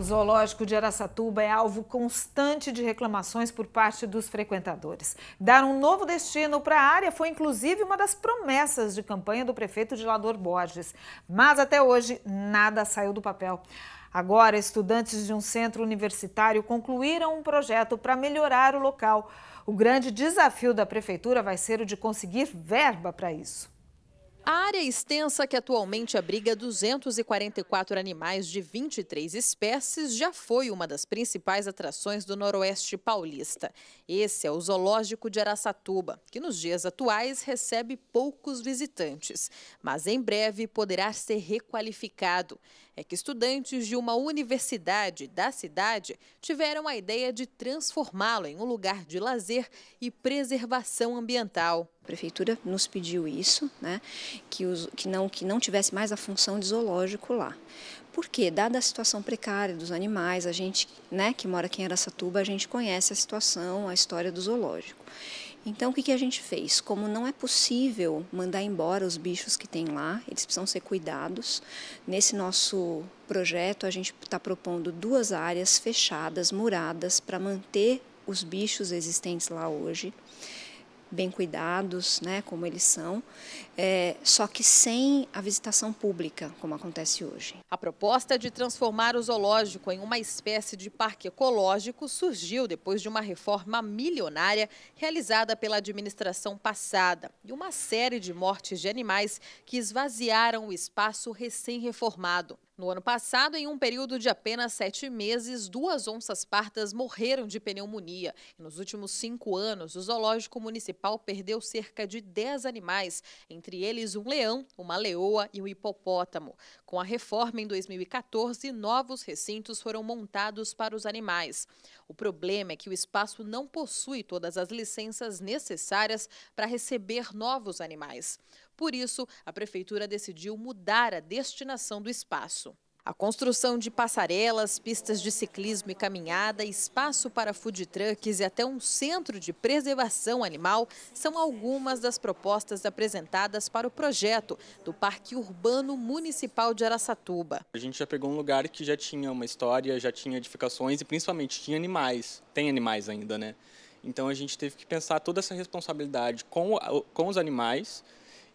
O zoológico de Araçatuba é alvo constante de reclamações por parte dos frequentadores. Dar um novo destino para a área foi inclusive uma das promessas de campanha do prefeito de Lador Borges. Mas até hoje nada saiu do papel. Agora, estudantes de um centro universitário concluíram um projeto para melhorar o local. O grande desafio da prefeitura vai ser o de conseguir verba para isso. A área extensa, que atualmente abriga 244 animais de 23 espécies, já foi uma das principais atrações do Noroeste Paulista. Esse é o Zoológico de Araçatuba, que nos dias atuais recebe poucos visitantes, mas em breve poderá ser requalificado. É que estudantes de uma universidade da cidade tiveram a ideia de transformá-lo em um lugar de lazer e preservação ambiental prefeitura nos pediu isso, né, que, os, que, não, que não tivesse mais a função de zoológico lá. Porque, dada a situação precária dos animais, a gente né, que mora aqui em Aracatuba, a gente conhece a situação, a história do zoológico. Então, o que, que a gente fez? Como não é possível mandar embora os bichos que tem lá, eles precisam ser cuidados. Nesse nosso projeto, a gente está propondo duas áreas fechadas, muradas, para manter os bichos existentes lá hoje bem cuidados, né, como eles são, é, só que sem a visitação pública, como acontece hoje. A proposta de transformar o zoológico em uma espécie de parque ecológico surgiu depois de uma reforma milionária realizada pela administração passada e uma série de mortes de animais que esvaziaram o espaço recém-reformado. No ano passado, em um período de apenas sete meses, duas onças partas morreram de pneumonia. E nos últimos cinco anos, o Zoológico Municipal perdeu cerca de dez animais, entre eles um leão, uma leoa e um hipopótamo. Com a reforma em 2014, novos recintos foram montados para os animais. O problema é que o espaço não possui todas as licenças necessárias para receber novos animais. Por isso, a prefeitura decidiu mudar a destinação do espaço. A construção de passarelas, pistas de ciclismo e caminhada, espaço para food trucks e até um centro de preservação animal são algumas das propostas apresentadas para o projeto do Parque Urbano Municipal de Araçatuba. A gente já pegou um lugar que já tinha uma história, já tinha edificações e principalmente tinha animais. Tem animais ainda, né? Então a gente teve que pensar toda essa responsabilidade com, com os animais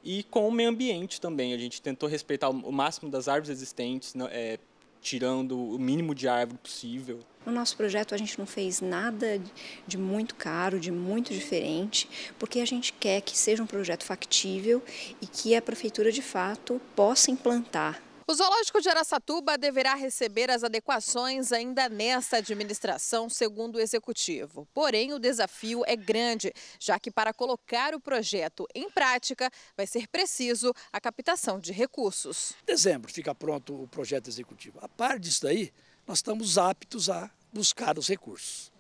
e com o meio ambiente também. A gente tentou respeitar o máximo das árvores existentes, é, tirando o mínimo de árvore possível. No nosso projeto a gente não fez nada de muito caro, de muito diferente, porque a gente quer que seja um projeto factível e que a prefeitura de fato possa implantar o zoológico de Araçatuba deverá receber as adequações ainda nesta administração, segundo o executivo. Porém, o desafio é grande, já que para colocar o projeto em prática vai ser preciso a captação de recursos. Em dezembro fica pronto o projeto executivo. A par disso daí, nós estamos aptos a buscar os recursos.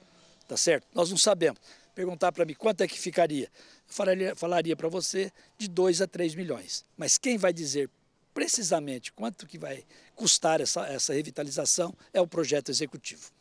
Tá certo? Nós não sabemos. Perguntar para mim quanto é que ficaria. Eu falaria, falaria para você de 2 a 3 milhões. Mas quem vai dizer precisamente quanto que vai custar essa, essa revitalização é o projeto executivo.